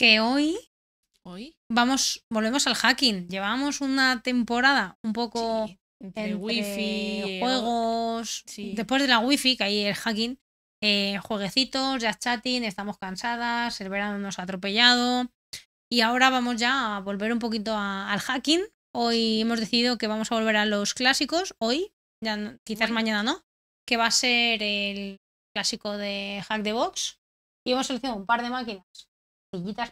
que hoy, hoy vamos, volvemos al hacking. Llevamos una temporada un poco de wifi, juegos, después de la wifi, que ahí el hacking, eh, jueguecitos, ya chatting, estamos cansadas, el verano nos ha atropellado. Y ahora vamos ya a volver un poquito al hacking. Hoy hemos decidido que vamos a volver a los clásicos. Hoy, quizás mañana no, que va a ser el clásico de Hack the Box. Y hemos seleccionado un par de máquinas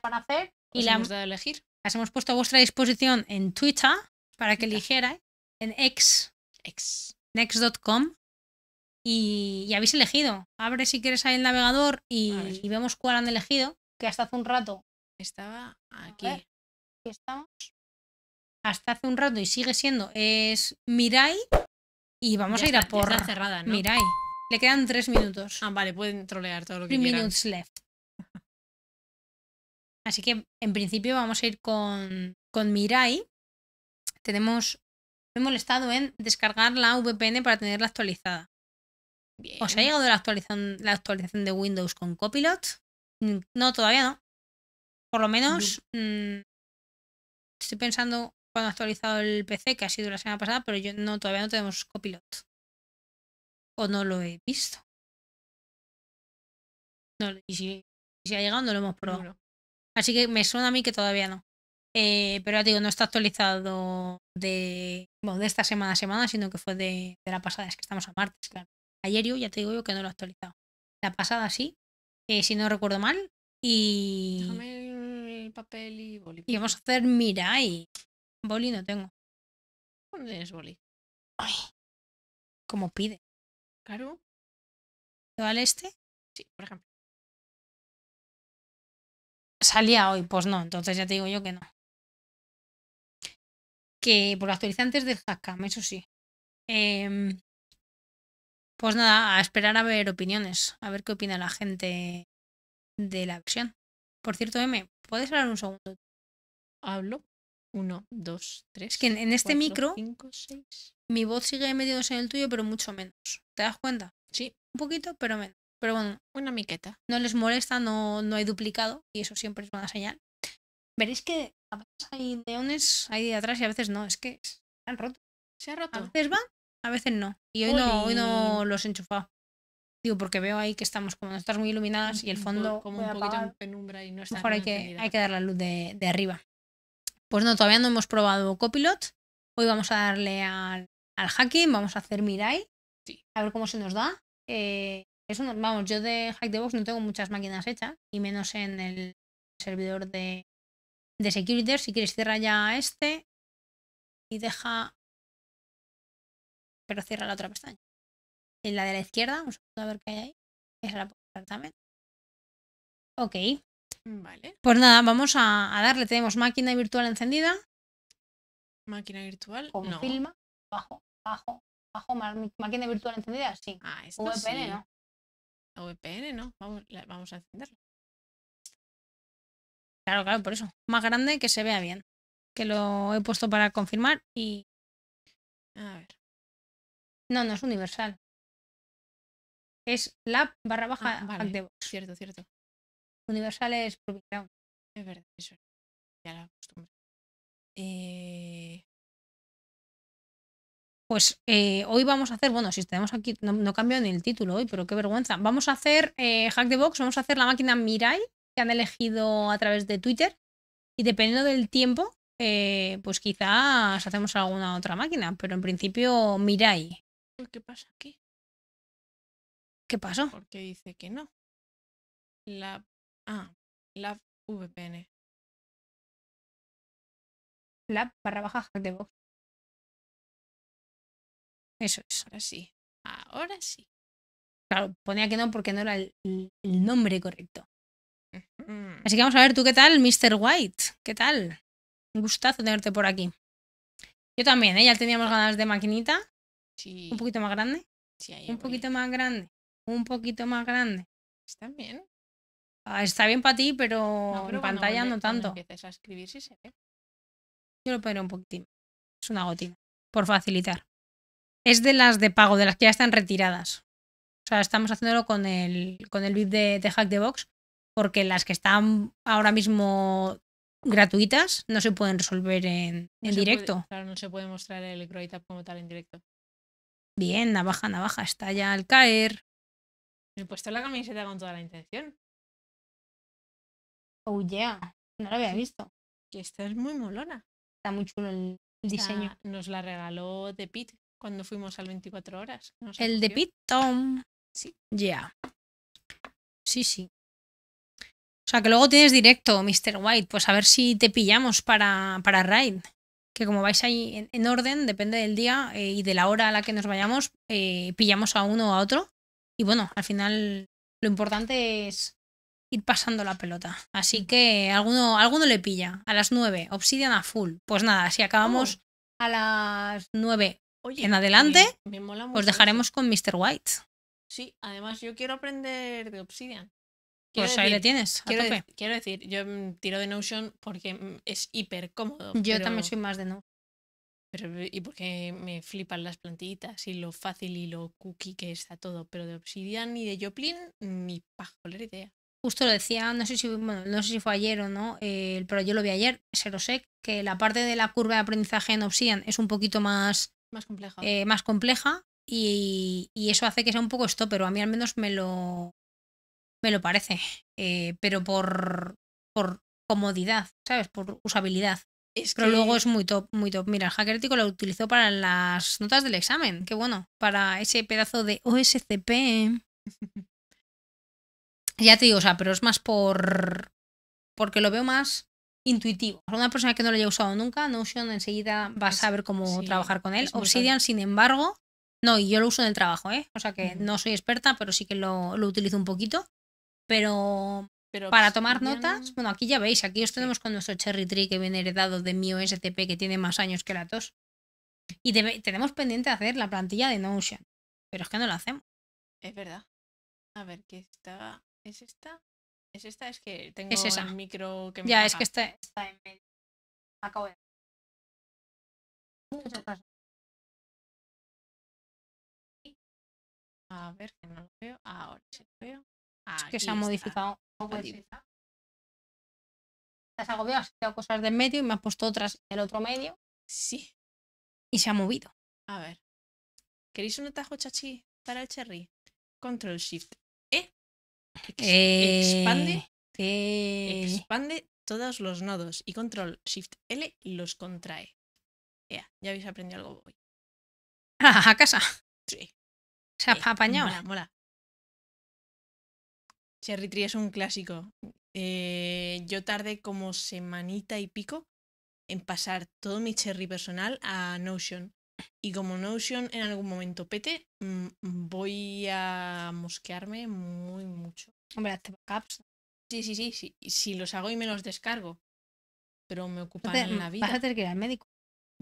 para hacer. Y pues hemos a elegir. Las hemos puesto a vuestra disposición en Twitter para que eligierais, en ex, next.com. Y, habéis elegido. Abre si quieres ahí el navegador y, vemos cuál han elegido, que hasta hace un rato estaba aquí. aquí estamos. Hasta hace un rato y sigue siendo es Mirai y vamos a ir a por cerrada, Mirai. Le quedan tres minutos. Ah, vale, pueden trolear todo lo que quieran. Three minutes left. Así que en principio vamos a ir con, Mirai. Tenemos, me he molestado en descargar la VPN para tenerla actualizada. Bien. ¿Os ha llegado la actualización, de Windows con Copilot? Mm, no, todavía no. Por lo menos mm, estoy pensando cuando ha actualizado el PC, que ha sido la semana pasada, pero yo no, todavía no tenemos Copilot. O no lo he visto. y si ha llegado, no lo hemos probado. Así que me suena a mí que todavía no. Eh, pero ya digo, no está actualizado de, de esta semana a semana, sino que fue de, la pasada. Es que estamos a martes, claro. Ayer yo ya te digo yo que no lo he actualizado. La pasada sí, eh, si no recuerdo mal. Y. Déjame el papel y boli. Y vamos a hacer Mirai. Boli no tengo. ¿Dónde es boli? Ay, como pide. Claro. ¿Te vale al este? Sí, por ejemplo salía hoy, pues no, entonces ya te digo yo que no. Que por actualizantes del Hackam, eso sí. Em, pues nada, a esperar a ver opiniones, a ver qué opina la gente de la acción. Por cierto, M, ¿puedes hablar un segundo? Hablo. Uno, dos, tres. Es que en, este micro, mi voz sigue metidos en el tuyo, pero mucho menos. ¿Te das cuenta? Sí. Un poquito, pero menos. Pero bueno, una miqueta. No les molesta, no, no hay duplicado y eso siempre es buena señal. Veréis que a veces hay leones ahí de atrás y a veces no. Es que se han roto. Se ha roto. A veces van, a veces no. Y hoy, no, hoy no los he enchufado. Digo, porque veo ahí que estamos como no estás muy iluminadas y el fondo. Como un poquito en penumbra y no está. Mejor hay que, hay que dar la luz de, de arriba. Pues no, todavía no hemos probado Copilot. Hoy vamos a darle al, al hacking, vamos a hacer Mirai. Sí. A ver cómo se nos da. Eh, eso, vamos, yo de Hack the Box no tengo muchas máquinas hechas, y menos en el servidor de, de Si quieres, cierra ya este y deja. Pero cierra la otra pestaña. En la de la izquierda, vamos a ver qué hay ahí. Esa la puedo también. Ok. Vale. Pues nada, vamos a, darle. Tenemos máquina virtual encendida. Máquina virtual. Confirma. No. Bajo, bajo, bajo. Máquina virtual encendida, sí. Ah, VPN, ¿no? VPN, ¿no? Vamos, a encenderlo. Claro, claro, por eso. Más grande que se vea bien. Que lo he puesto para confirmar y... A ver. No, no es universal. Es la barra ah, baja ah, Cierto, cierto. Universal es propiedad. Es verdad, eso. Ya la Eh... Pues eh, hoy vamos a hacer, bueno, si tenemos aquí, no, cambio ni el título hoy, pero qué vergüenza. Vamos a hacer eh, Hack the Box, vamos a hacer la máquina Mirai, que han elegido a través de Twitter. Y dependiendo del tiempo, eh, pues quizás hacemos alguna otra máquina, pero en principio Mirai. ¿Qué pasa aquí? ¿Qué pasó? Porque dice que no. La. Ah, la VPN. La barra baja Hack the Box. Eso es, ahora sí. Ahora sí. Claro, ponía que no porque no era el, nombre correcto. Así que vamos a ver tú qué tal, Mr. White. ¿Qué tal? Un gustazo tenerte por aquí. Yo también, ¿eh? Ya teníamos ganas de maquinita. Sí. Un poquito más grande. Sí, ahí un poquito más grande. Un poquito más grande. Está bien. Ah, está bien para ti, pero, en pantalla no tanto. a escribir, Yo lo pondré un poquitín. Es una gotita Por facilitar es de las de pago, de las que ya están retiradas. O sea, estamos haciéndolo con el, con el VIP de, Hack the Box, porque las que están ahora mismo gratuitas no se pueden resolver en, directo. claro, no se puede mostrar el Grow como tal en directo. Bien, navaja, navaja, está ya al caer. Me he puesto la camiseta con toda la intención. Oh yeah, no lo había visto. Que esta es muy molona. Está muy chulo el, diseño. Nos la regaló The Pit, cuando fuimos al 24 horas. el de Pit Tom. Sí. Ya. Sí, sí. O sea, que luego tienes directo, Mr. White. Pues a ver si te pillamos para, para Raid. Que como vais ahí en, orden, depende del día eh, y de la hora a la que nos vayamos, eh, pillamos a uno o a otro. Y bueno, al final lo importante es ir pasando la pelota. Así mm. que alguno, alguno le pilla. A las 9, Obsidian a full. Pues nada, si acabamos oh. a las 9 Oye, en adelante os dejaremos con Mr. White. Sí, además yo quiero aprender de Obsidian. pues ahí le tienes. quiero, decir, yo mm, tiro de Notion porque mm, es hiper cómodo. Yo también soy más de Notion. Eh, y porque me flipan las plantillitas y lo fácil y lo cookie que está todo. Pero de Obsidian y de Joplin, ni pajolera idea. Justo lo decía, no sé si, no sé si fue ayer o no, eh, pero yo lo vi ayer, se lo sé, que la parte de la curva de aprendizaje en Obsidian es un poquito más más compleja. Eh, más compleja y, eso hace que sea un poco esto, pero a mí al menos me lo, me lo parece. Eh, pero por, por comodidad, ¿sabes? Por usabilidad. pero luego es muy top, muy top. Mira, el hacker ético lo utilizó para las notas del examen. Qué bueno. Para ese pedazo de OSCP. ya te digo, o sea, pero es más por. Porque lo veo más intuitivo. Para Una persona que no lo haya usado nunca, Notion enseguida va a saber cómo trabajar con él. Obsidian, sin embargo, no, y yo lo uso en el trabajo, ¿eh? O sea que no soy experta, pero sí que lo, utilizo un poquito. Pero, para tomar notas, bueno, aquí ya veis, aquí os tenemos con nuestro Cherry Tree que viene heredado de mi OSTP que tiene más años que la tos. Y tenemos pendiente de hacer la plantilla de Notion, pero es que no la hacemos. Es verdad. A ver, ¿qué está? ¿Es esta? ¿Es esta? Es que tengo esa. el micro que me. Ya, es que está, está en medio. Acabo de. A ver, que no lo veo. Ahora sí lo veo. es que se ha modificado un poco Estás agobiado, has cosas de medio y me has puesto otras del el otro medio. Sí. Y se ha movido. A ver. ¿Queréis un atajo chachi para el cherry? Control Shift expande, eh, expande todos los nodos y control shift L los contrae. Ya, ya habéis aprendido algo hoy. ¿A casa? Sí. Se ha apañado. Mola, Cherry Tree es un clásico. Eh, yo tardé como semanita y pico en pasar todo mi Cherry personal a Notion. Y como Notion en algún momento pete, mm, voy a mosquearme muy mucho. Hombre, hazte backups. Sí, sí, sí, sí. Si los hago y me los descargo. Pero me ocupan en la vida. Vas a tener que ir al médico.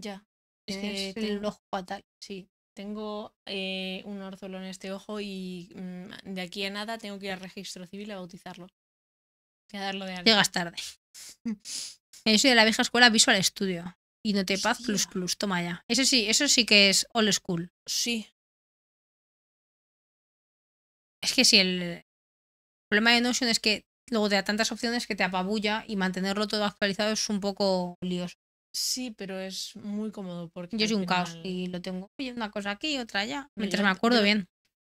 Ya. Es eh, el ojo fatal. Sí. Tengo eh, un orzuelo en este ojo y mm, de aquí a nada tengo que ir al registro civil a bautizarlo. de Llegas tarde. Yo soy de la vieja escuela Visual Studio. Y no te pues paz plus plus, toma ya. Eso sí, eso sí que es old school. Sí. Es que si el, problema de Notion es que luego te da tantas opciones que te apabulla y mantenerlo todo actualizado es un poco lioso. Sí, pero es muy cómodo porque. Yo soy un caos y lo tengo. una cosa aquí, y otra allá. Mientras me acuerdo bien.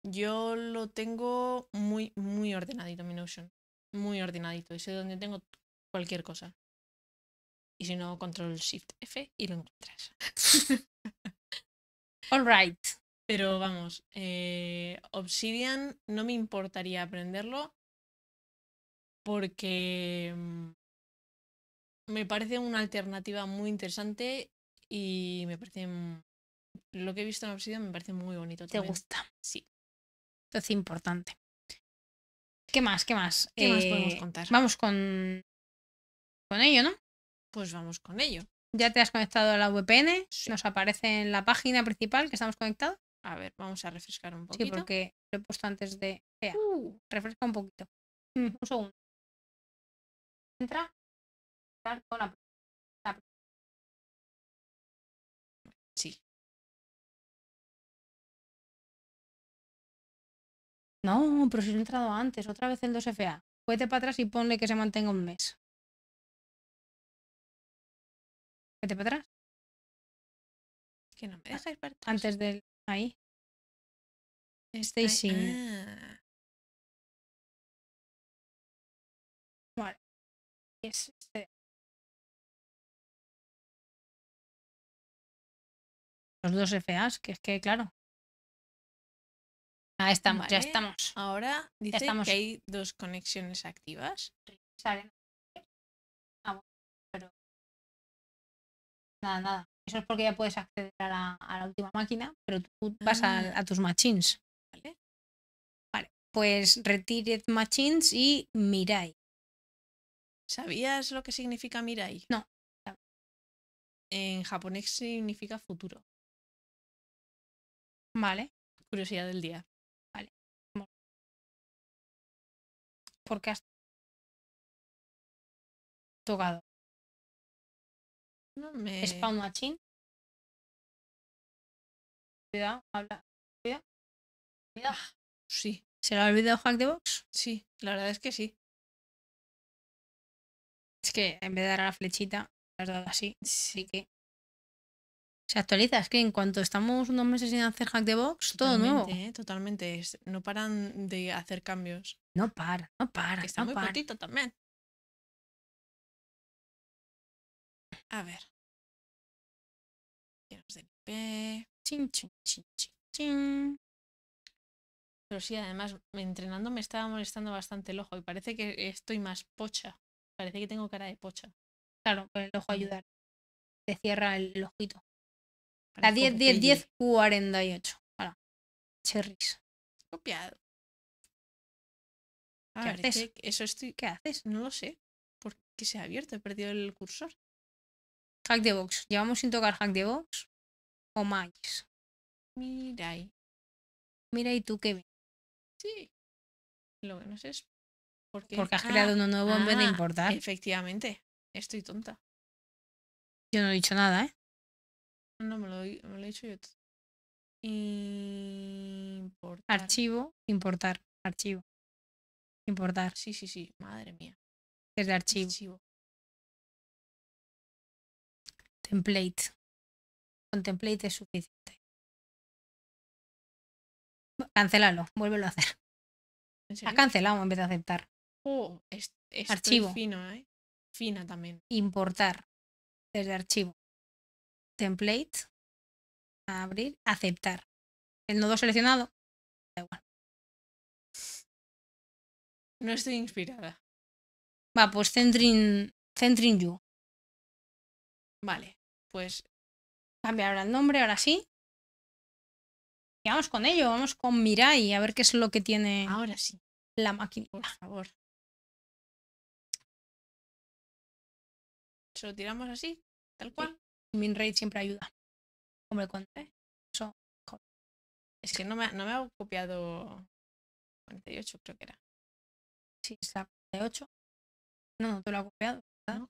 Yo lo tengo muy, muy ordenadito, mi Notion. Muy ordenadito. Y sé dónde tengo cualquier cosa. Y si no, control shift F y lo encuentras. Alright. Pero vamos, eh, Obsidian no me importaría aprenderlo porque mm, me parece una alternativa muy interesante y me parece mm, lo que he visto en Obsidian me parece muy bonito. ¿Te gusta? Sí. es importante. ¿Qué más? ¿Qué más? ¿Qué más podemos eh, contar? Vamos con con ello, ¿no? pues vamos con ello. ¿Ya te has conectado a la VPN? Nos aparece en la página principal que estamos conectados. A ver, vamos a refrescar un poquito. Sí, porque lo he puesto antes de... Uh. Refresca un poquito. Mm, un segundo. Entra. Hola. Sí. No, pero si he entrado antes. Otra vez el 2FA. Vete para atrás y ponle que se mantenga un mes. Vete para atrás. Que no me dejáis Antes del. Ahí. stay este Ah. Vale. Es este. Los dos FAs, que es que, claro. Ah, estamos, ya estamos. Ahora dice que hay dos conexiones activas. Salen. nada, nada. Eso es porque ya puedes acceder a la, última máquina, pero tú vas a, ah. tus machines. ¿vale? vale, pues retired machines y Mirai. ¿Sabías lo que significa Mirai? No. En japonés significa futuro. Vale. Curiosidad del día. Vale. Porque has tocado. Spawn Machine. Cuidado, habla. Cuidado. Cuidado. Ah, ¿Se sí. ¿Será el hack de box? Sí, la verdad es que sí. Es que en vez de dar la flechita, la verdad dado así. Sí que. Se actualiza, es que en cuanto estamos unos meses sin hacer hack de box, todo nuevo. totalmente, ¿eh? no paran de hacer cambios. No para, no para. está muy para. cortito también. A ver. Pero sí, además, entrenando me estaba molestando bastante el ojo y parece que estoy más pocha. Parece que tengo cara de pocha. Claro, con el ojo ayudar. Se cierra el ojito. La 10, 10, 10, 48. ¡Hola! Cherries. Copiado. ¿Qué haces? eso estoy... ¿Qué haces? No lo sé. ¿Por qué se ha abierto? He perdido el cursor. Hack de box. Llevamos sin tocar hack de box. O más. Mira ahí. Mira y tú qué Sí. Lo que no sé es. Porque has ah, creado uno nuevo en vez de ah, importar. Efectivamente. Estoy tonta. Yo no he dicho nada, ¿eh? No, me lo, he dicho yo. Importar. Archivo, importar. Archivo. Importar. Sí, sí, sí. Madre mía. Es archivo. archivo template. Con template es suficiente. Cancelalo, vuélvelo a hacer. Ha cancelado en vez de aceptar. Oh, es, archivo. ¿eh? Fina también. Importar desde archivo. Template. Abrir. Aceptar. El nodo seleccionado. Da igual. No estoy inspirada. Va, pues centrin, centrin you. Vale pues cambiar el nombre, ahora sí. Y vamos con ello, vamos con Mirai, a ver qué es lo que tiene ahora sí. la máquina, por favor. Se lo tiramos así, tal cual. Sí. siempre ayuda. Hombre, conté eso. Es que no me, no me ha copiado 48, creo que era. Sí, está 48. No, no te lo ha copiado. ¿verdad?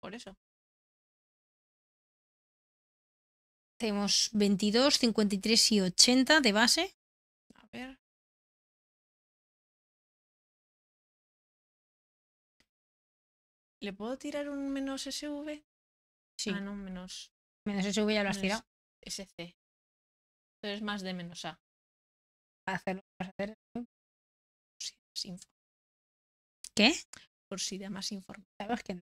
por eso. Hacemos 22, 53 y 80 de base. A ver. ¿Le puedo tirar un menos SV? Sí. Ah, no, menos. Menos SV ya lo has tirado. SC. Entonces más de menos A. Hacerlo, vas a hacer. ¿Qué? Por si da más información. Sabes que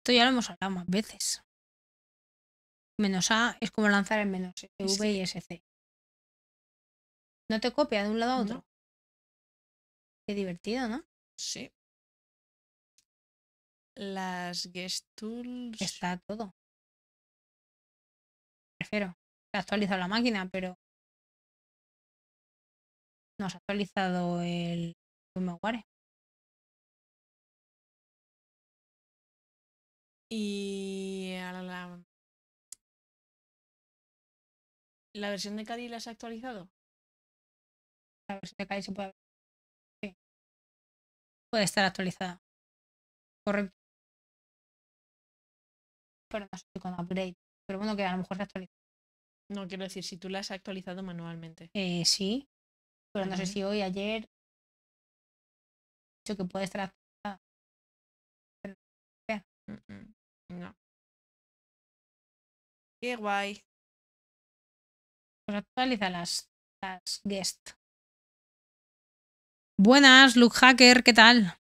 Esto ya lo hemos hablado más veces. Menos A es como lanzar el menos V y SC. No te copia de un lado a otro. Qué divertido, ¿no? Sí. Las guest tools. Está todo. Prefiero. Se ha actualizado la máquina, pero. No se ha actualizado el Y la, versión de Cádiz la has actualizado. La versión de Cádiz se puede, sí. puede estar actualizada. Correcto. Pero no sé con upgrade. Pero bueno, que a lo mejor se actualiza. No, quiero decir, si tú la has actualizado manualmente. Eh, sí. Pero no sé si hoy, ayer. He dicho que puede estar actualizada. Pero... Mm, mm. No. Qué guay. Pues actualiza las, las guest. Buenas, Luke Hacker, ¿qué tal?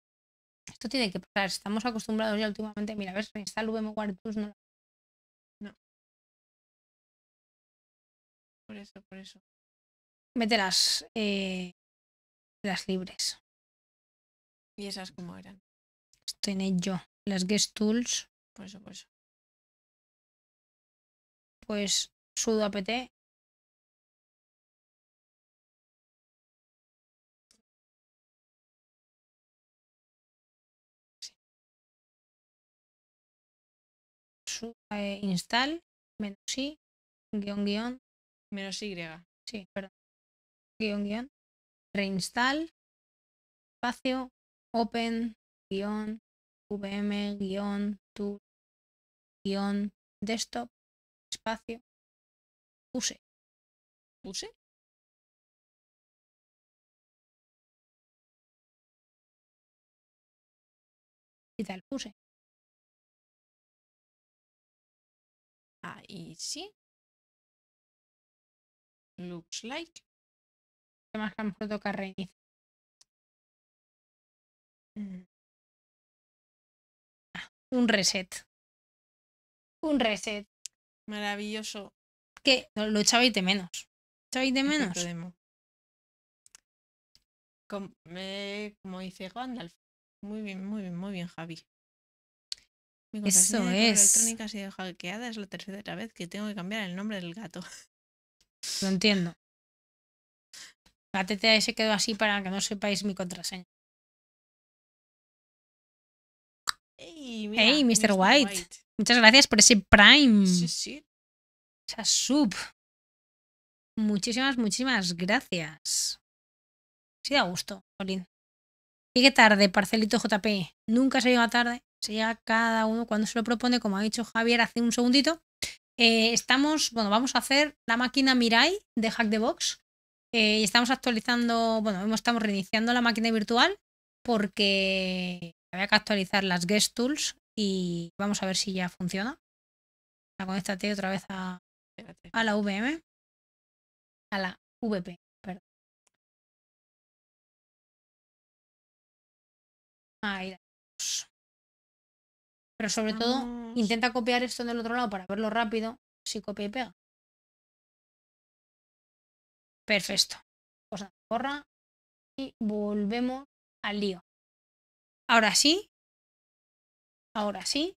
Esto tiene que pasar. Estamos acostumbrados ya últimamente. Mira, a ver si instala VMware Tools. No, no. Por eso, por eso. las Eh, las libres. ¿Y esas cómo eran? Esto en ello Las guest tools. Por eso, por Pues sudo apt. install menos i guión guión menos y sí perdón guión guión reinstall espacio open guión vm guión tu desktop, espacio, use. ¿Use? Y tal, puse. Ahí sí. Looks like. más que a tocar reiniciar. Mm. Ah, un reset un reset. Maravilloso. Que lo y de menos. y de menos. como, eh, como, dice Gandalf. Muy bien, muy bien, muy bien, Javi. Mi Eso es. electrónica ha sido hackeada. Es la tercera vez que tengo que cambiar el nombre del gato. Lo entiendo. La TTA se quedó así para que no sepáis mi contraseña. ¡Hey, Mr. White. Muchas gracias por ese Prime. Sí, sí. Esa sub. Muchísimas, muchísimas gracias. Sí, da gusto, Jolín. qué tarde, parcelito JP. Nunca se llega tarde. Se llega cada uno cuando se lo propone, como ha dicho Javier hace un segundito. Eh, estamos, bueno, vamos a hacer la máquina Mirai de Hack the Box. Eh, y estamos actualizando, bueno, estamos reiniciando la máquina virtual porque había que actualizar las guest tools y vamos a ver si ya funciona. La conéctate otra vez a, a la VM. A la VP, perdón. Ahí Pero sobre todo, intenta copiar esto del otro lado para verlo rápido. Si copia y pega. Perfecto. Pues borra y volvemos al lío. Ahora sí, Ahora sí.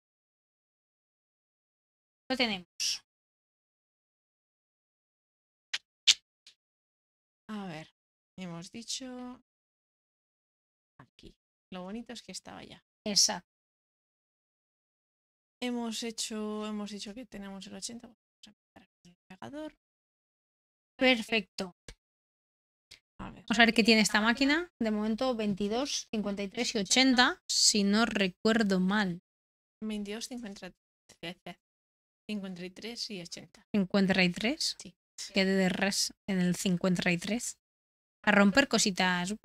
Lo tenemos. A ver, hemos dicho aquí. Lo bonito es que estaba ya. Exacto. Hemos hecho, hemos dicho que tenemos el 80. Vamos el Perfecto. Vamos a ver qué tiene esta máquina. De momento 22, 53 y 80, si no recuerdo mal. 22, 53, 53 y 80. ¿53? Sí. Quedé de res en el 53. A romper cositas.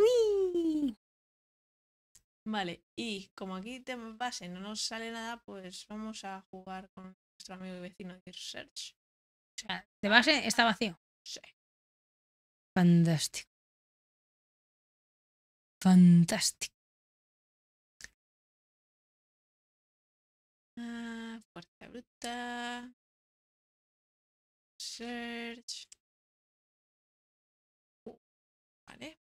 Vale, y como aquí te base no nos sale nada, pues vamos a jugar con nuestro amigo y vecino de Search. O sea, de base está vacío. Sí. Fantástico. Fantástico. Ah, fuerza bruta. Search. Uh, vale.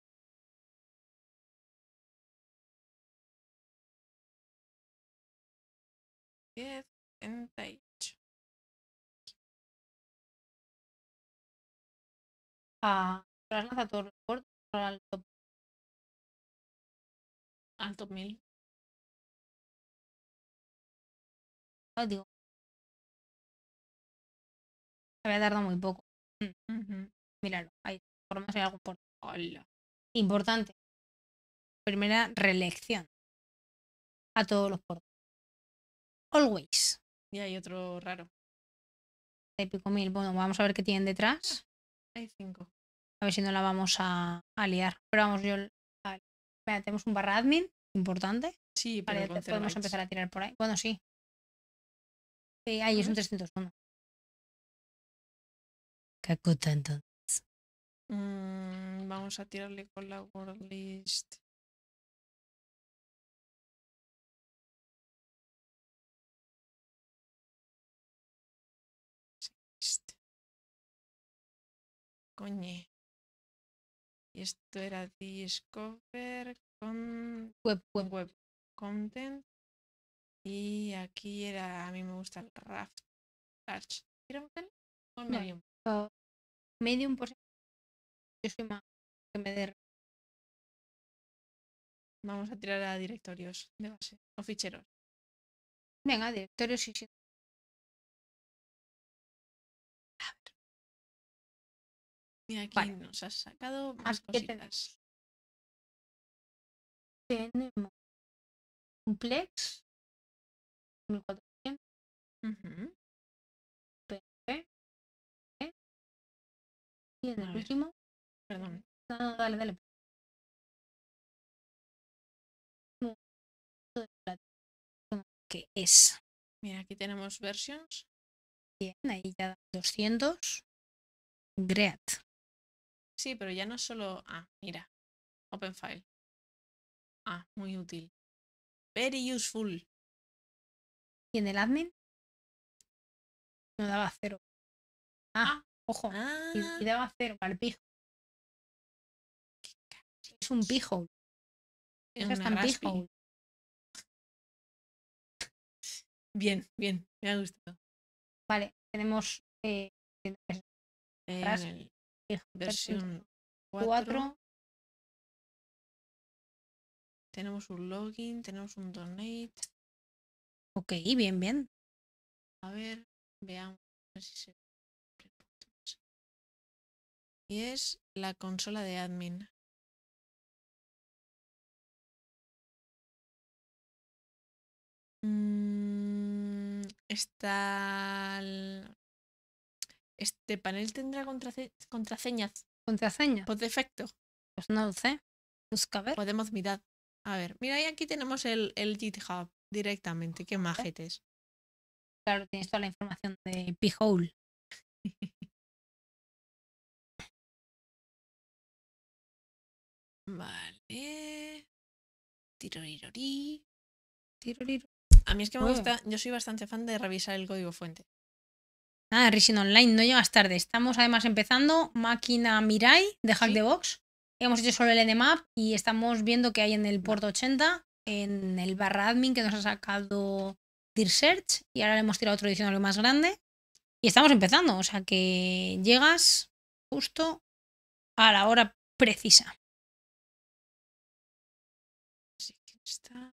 Diez, treinta y ocho. Ah, Al mil. Oh, digo. Había tardado muy poco. Mm, Míralo, ahí. Por hay algo por... Importante. Primera reelección. A todos los portos Always. Y hay otro raro. de mil. Bueno, vamos a ver qué tienen detrás. Hay cinco. A ver si no la vamos a, liar. Pero vamos, yo. tenemos un barra admin. Importante. Sí, podemos empezar a tirar por ahí. Bueno, sí. Sí, ahí es un 301. Cacota, entonces. Mm, vamos a tirarle con la word list. Este. Coñe. Y esto era Discover con web. web content. Y aquí era, a mí me gusta el raft. Arch. un o el medium? medium por Yo soy más que me dé. Vamos a tirar a directorios de base o ficheros. Venga, directorios y sí. Y aquí nos has sacado más aquí cositas. tenemos. Complex 2400 eh, Y en el último. Perdón. No, dale, dale. que es. Mira, aquí tenemos versions. Bien, ahí ya 200. Great. Sí, pero ya no solo... Ah, mira. Open file. Ah, muy útil. Very useful. Y en el admin no daba cero. Ah, ah ojo. Ah. Y, daba cero al pijo. Es un pijo. Es un pijo. Bien, bien, me ha gustado. Vale, tenemos eh, versión 4. Tenemos un login, tenemos un donate. Ok, bien, bien. A ver, veamos si se... Y es la consola de admin. Mm, está... Este panel tendrá contraseñas. ¿Contraseñas? Por defecto. Pues no lo sé. Busca a ver. Podemos mirar. A ver, mira, y aquí tenemos el, el GitHub directamente, qué majetes. Claro, tienes toda la información de P-Hole. vale. A mí es que me gusta, yo soy bastante fan de revisar el código fuente. Nada, ah, Rising Online, no llegas tarde. Estamos además empezando Máquina Mirai de Hack the Box. Hemos hecho solo el Nmap y estamos viendo que hay en el puerto 80 en el barra admin que nos ha sacado Dirsearch y ahora le hemos tirado otro lo más grande y estamos empezando, o sea que llegas justo a la hora precisa. Así que está.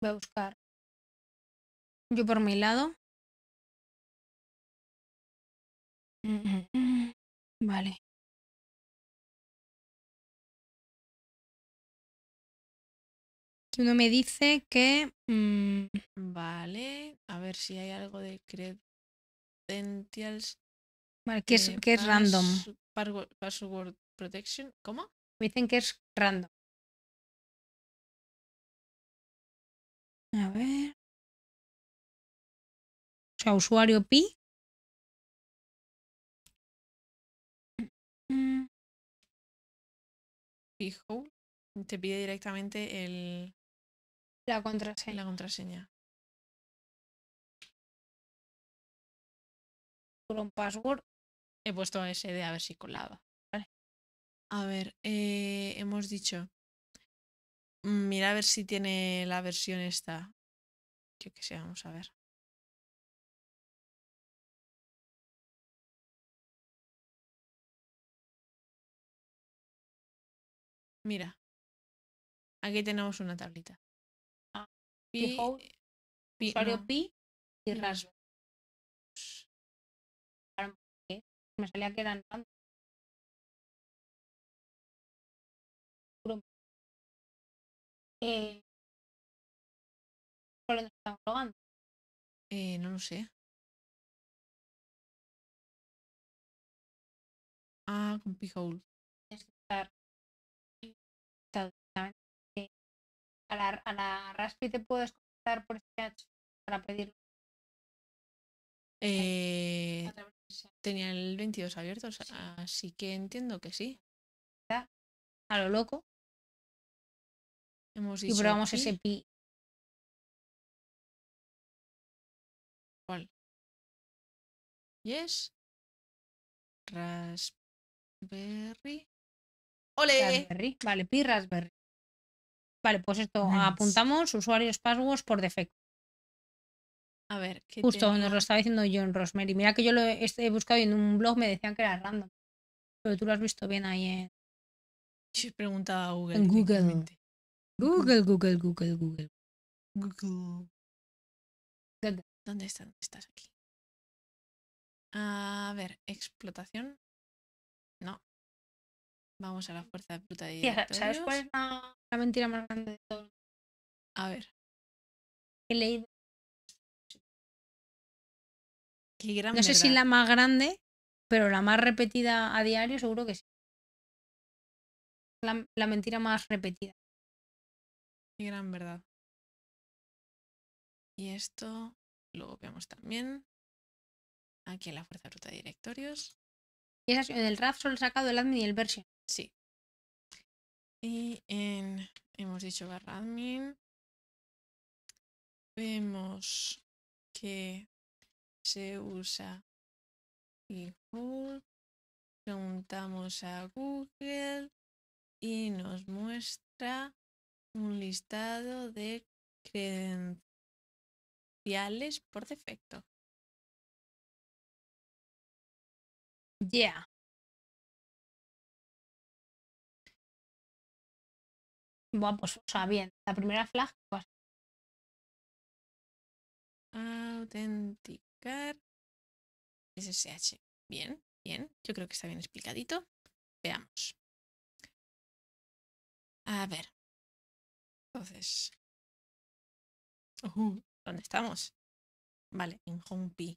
Voy a buscar yo por mi lado. Vale. uno me dice que... Mm, vale, a ver si hay algo de credentials. que es, que es random. Password protection. ¿Cómo? Me dicen que es random. A ver. O sea, usuario pi Mm. te pide directamente el... La contraseña. La contraseña. un password. He puesto ese de a ver si colaba. Vale. A ver, eh, hemos dicho. Mm, mira a ver si tiene la versión esta. Yo que sé, vamos a ver. Mira, aquí tenemos una tablita. Ah, pi, y rasgo. Me salía que Eh, ¿Por dónde Eh, no lo sé. Ah, con pi hole eh, a la, a la Raspi te puedes contar por chat para pedir. Eh, tenía el 22 abierto, así que entiendo que sí. A lo loco. Hemos y probamos ese pi. ¿Cuál? Yes. Raspberry. Ole. Vale, pirras Raspberry. Vale, pues esto apuntamos usuarios passwords por defecto. A ver, ¿qué justo nos lo estaba diciendo John Rosemary. Mira que yo lo este, he, buscado y en un blog me decían que era random. Pero tú lo has visto bien ahí en. preguntaba a Google. Google. Google, Google, Google, Google. ¿Dónde estás? ¿Dónde estás aquí? A ver, explotación. Vamos a la fuerza bruta de directorios. ¿Sabes cuál es la, mentira más grande de todo? A ver. He leído. no sé si la más grande, pero la más repetida a diario seguro que sí. La, mentira más repetida. Qué gran verdad. Y esto lo vemos también. Aquí en la fuerza bruta de directorios. Y esa en el RAF solo he sacado el admin y el version. Sí. Y en, hemos dicho barra Vemos que se usa Google. Preguntamos a Google y nos muestra un listado de credenciales por defecto. Ya. Bueno, pues, o sea, bien. La primera flag, pues. Autenticar. SSH. Bien, bien. Yo creo que está bien explicadito. Veamos. A ver. Entonces. ¿Dónde estamos? Vale, en HomeP.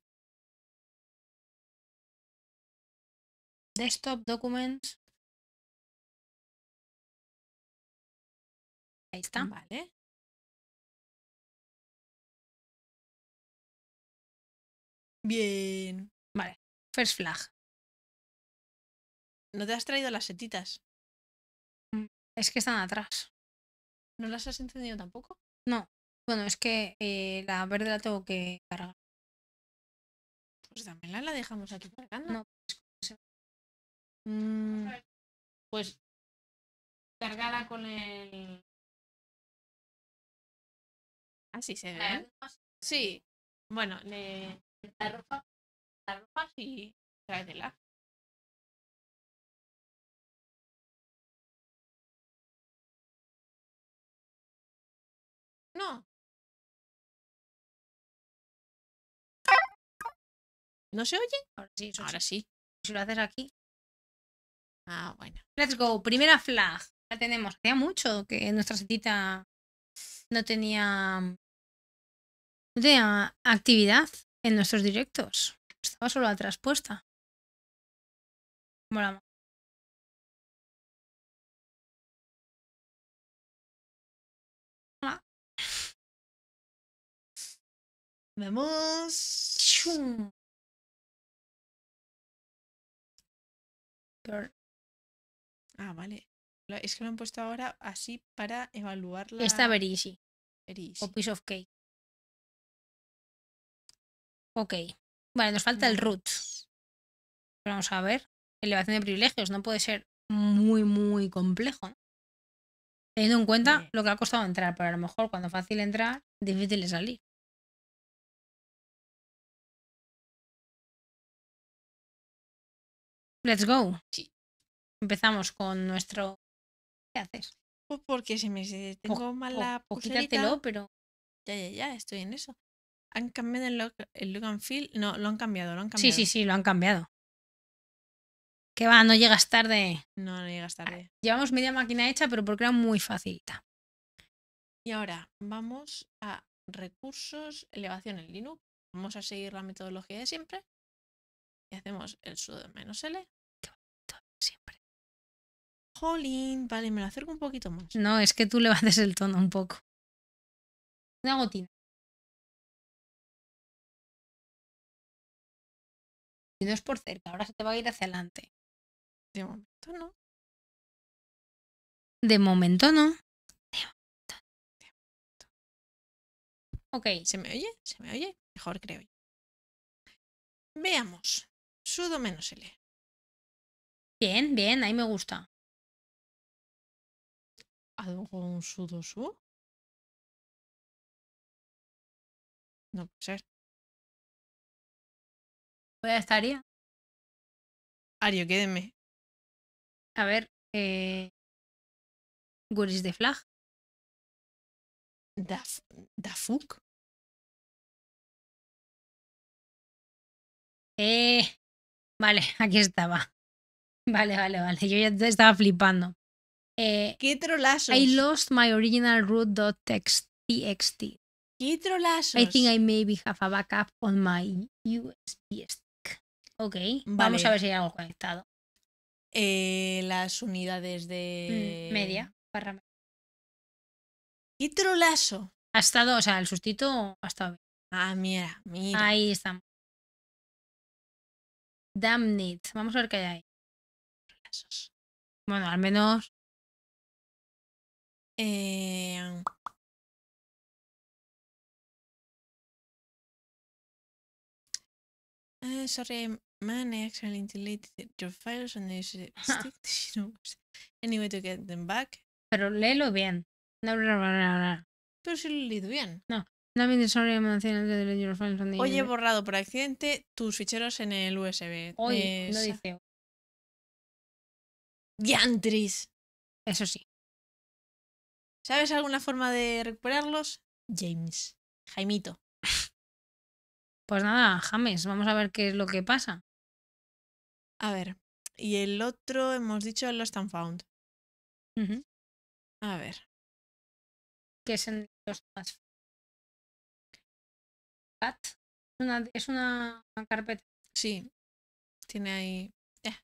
Desktop Documents. Ahí está. Vale. Bien. Vale. First flag. ¿No te has traído las setitas? Mm, es que están atrás. ¿No las has encendido tampoco? No. Bueno, es que eh, la verde la tengo que cargar. Pues también la, dejamos aquí cargando. No, pues, mm. pues cargada con el Así ah, se ve. Sí. Eh, bueno, le. La ropa. La ropa sí. Tráetela. No. ¿No se oye? Ahora sí, ahora sí. Si lo haces aquí. Ah, bueno. Let's go. Primera flag. La tenemos. Hacía mucho que nuestra setita no tenía de actividad en nuestros directos. Estaba solo la traspuesta. Mola. Vemos. Ah, vale. Es que lo han puesto ahora así para evaluar Está Esta easy. O piece of cake. Ok. Vale, nos falta el root. Vamos a ver. Elevación de privilegios. No puede ser muy, muy complejo. Teniendo en cuenta lo que ha costado entrar, pero a lo mejor cuando fácil entrar, difícil es salir. Let's go. Sí. Empezamos con nuestro. ¿Qué haces? Pues porque si me tengo mala poquita pero. Ya, ya, ya, estoy en eso. ¿Han cambiado el look, and feel? No, lo han cambiado, lo Sí, sí, sí, lo han cambiado. ¿Qué va? No llegas tarde. No, no llegas ah, tarde. Llevamos media máquina hecha, pero porque era muy facilita. Y ahora vamos a recursos, elevación en Linux. Vamos a seguir la metodología de siempre. Y hacemos el sudo menos L. Qué bonito, siempre. Jolín, vale, me lo acerco un poquito más. No, es que tú le levantes el tono un poco. Una gotina. es por cerca, ahora se te va a ir hacia adelante. De momento no. De momento no. Ok. ¿Se me oye? ¿Se me oye? Mejor creo yo. Veamos. Sudo menos L. Bien, bien, ahí me gusta. ¿Algo un sudo su? No puede ser ya estar Aria? Ario, quédeme. A ver, eh... Guris de Flag. Da, Dafuk. Eh, vale, aquí estaba. Vale, vale, vale. Yo ya te estaba flipando. Eh, ¡Qué trolazo I lost my original root.txt. ¡Qué trolazo I think I maybe have a backup on my USB Ok, vamos a ver si hay algo conectado. Eh, las unidades de. Mm, media, barra media. ¡Qué Ha estado, o sea, el sustito ha estado bien. Ah, mira, mira. Ahí estamos. Damn Vamos a ver qué hay ahí. Bueno, al menos. Eh... Ah, sorry, man, I accidentally deleted your files on they stick Any Anyway, to get them back. Pero léelo bien. No, no, no, Pero si lo he leído bien. No. Hoy he borrado por accidente tus ficheros en el USB. Eh, hoy, lo no dice. ¡Diantris! Eso sí. ¿Sabes alguna forma de recuperarlos? James. Jaimito. Pues nada, James, vamos a ver qué es lo que pasa. A ver, y el otro hemos dicho Lost and Found. A ver. ¿Qué es en los más? Cat. Una, es una carpeta. Sí. Tiene ahí. Eh.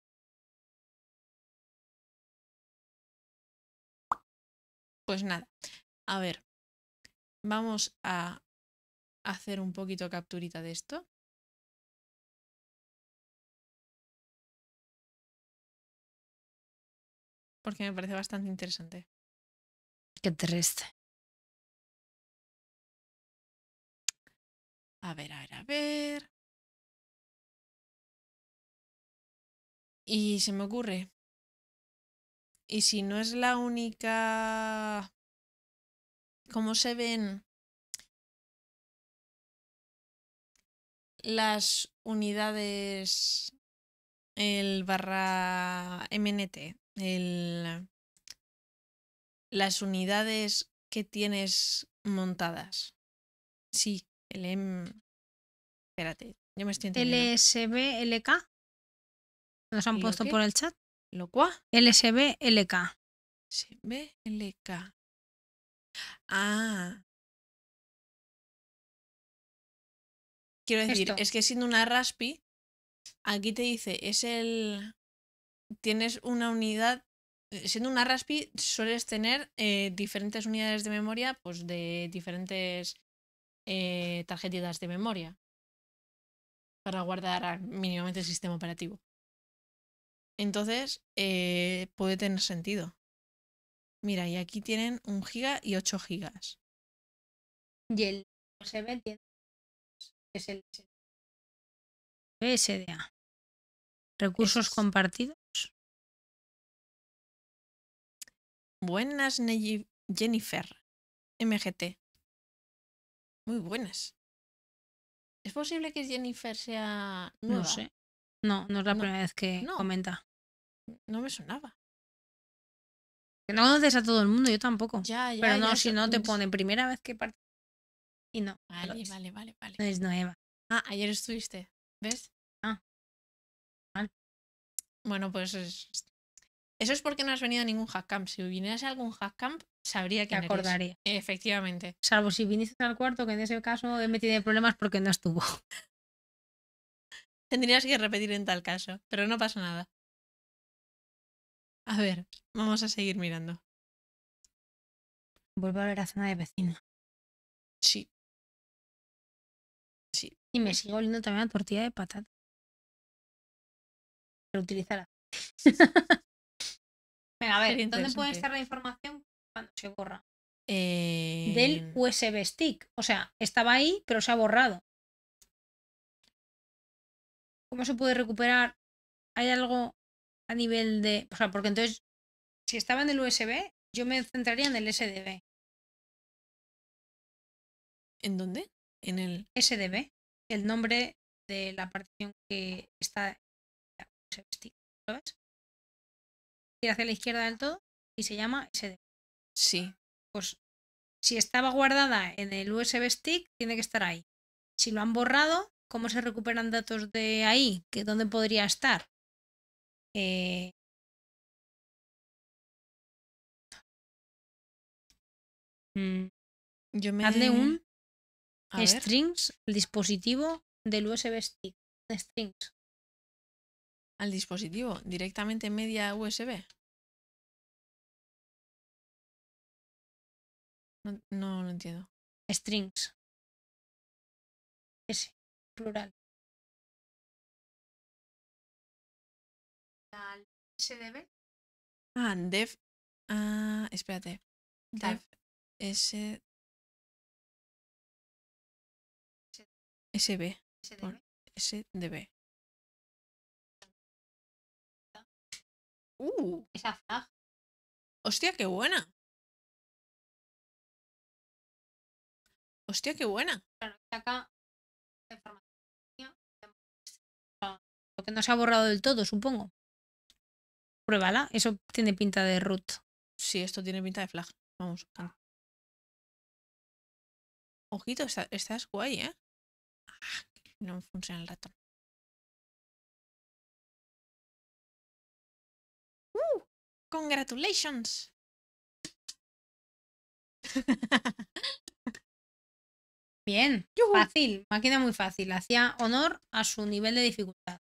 Pues nada. A ver. Vamos a hacer un poquito capturita de esto. Porque me parece bastante interesante. Qué triste. A ver, a ver, a ver. Y se me ocurre. Y si no es la única... ¿Cómo se ven las unidades, el barra MNT, el, las unidades que tienes montadas. Sí, el M... Espérate, yo me estoy entendiendo. L, K. Nos han puesto por el chat. ¿Lo cual? LSB, LK. L, LK. Ah, Quiero decir, es que siendo una Raspi, aquí te dice, es el... Tienes una unidad... Eh, siendo una Raspi, sueles tener eh, diferentes unidades de memoria, pues de diferentes eh, tarjetitas de memoria. Para guardar mínimamente el sistema operativo. Entonces, puede tener sentido. Mira, y aquí tienen un giga y ocho gigas. Y el ve es el SDA. Recursos compartidos. Buenas, Jennifer. MGT. Muy buenas. ¿Es posible que Jennifer sea No sé. No, no es la primera vez que no. comenta. No me sonaba. Que no conoces a todo el mundo, yo tampoco. Ya, ya, Pero no, si no te pone primera vez que y no. Ah, vale, vale, vale, No es nueva. Ah, ayer estuviste, ¿ves? Ah. Vale. Bueno, pues eso es porque no has venido a ningún hackcamp. Si vinieras a algún hackcamp, sabría que acordaría. Efectivamente. Salvo si viniste al cuarto, que en ese caso me tiene problemas porque no estuvo. Tendrías que repetir en tal caso, pero no pasa nada. A ver, vamos a seguir mirando. Vuelvo a ver a zona de vecino. Sí. Y me sigo oliendo también la tortilla de patata. utilizará. Venga, a ver, ¿dónde puede estar la información cuando se borra? Del eh, USB stick. O sea, estaba ahí, pero se ha borrado. ¿Cómo se puede recuperar? ¿Hay algo a nivel de. O sea, porque entonces, si estaba en el USB, yo me centraría en el SDB. ¿En dónde? en el SDB el nombre de la partición que está USB stick ¿Lo ves? Tira hacia la izquierda del todo y se llama SDB. Sí. Pues si estaba guardada en el USB stick, tiene que estar ahí. Si lo han borrado, ¿cómo se recuperan datos de ahí? ¿Que ¿Dónde podría estar? Eh, mm, yo Hazle un strings, el dispositivo del USB stick. Strings. Al dispositivo, directamente media USB. No, lo entiendo. Strings. S, plural. Al SDB. Ah, dev. Ah, espérate. Dev. S. SB. SDB. Uh. Esa flag. Hostia, qué buena. Hostia, qué buena. Claro, acá Lo que no se ha borrado del todo, supongo. Pruébala. Eso tiene pinta de root. Sí, esto tiene pinta de flag. Vamos. Ah. Ojito, estás esta guay, ¿eh? No funciona el ratón. ¡Uh! ¡Congratulations! Bien, fácil, máquina muy fácil. Hacía honor a su nivel de dificultad.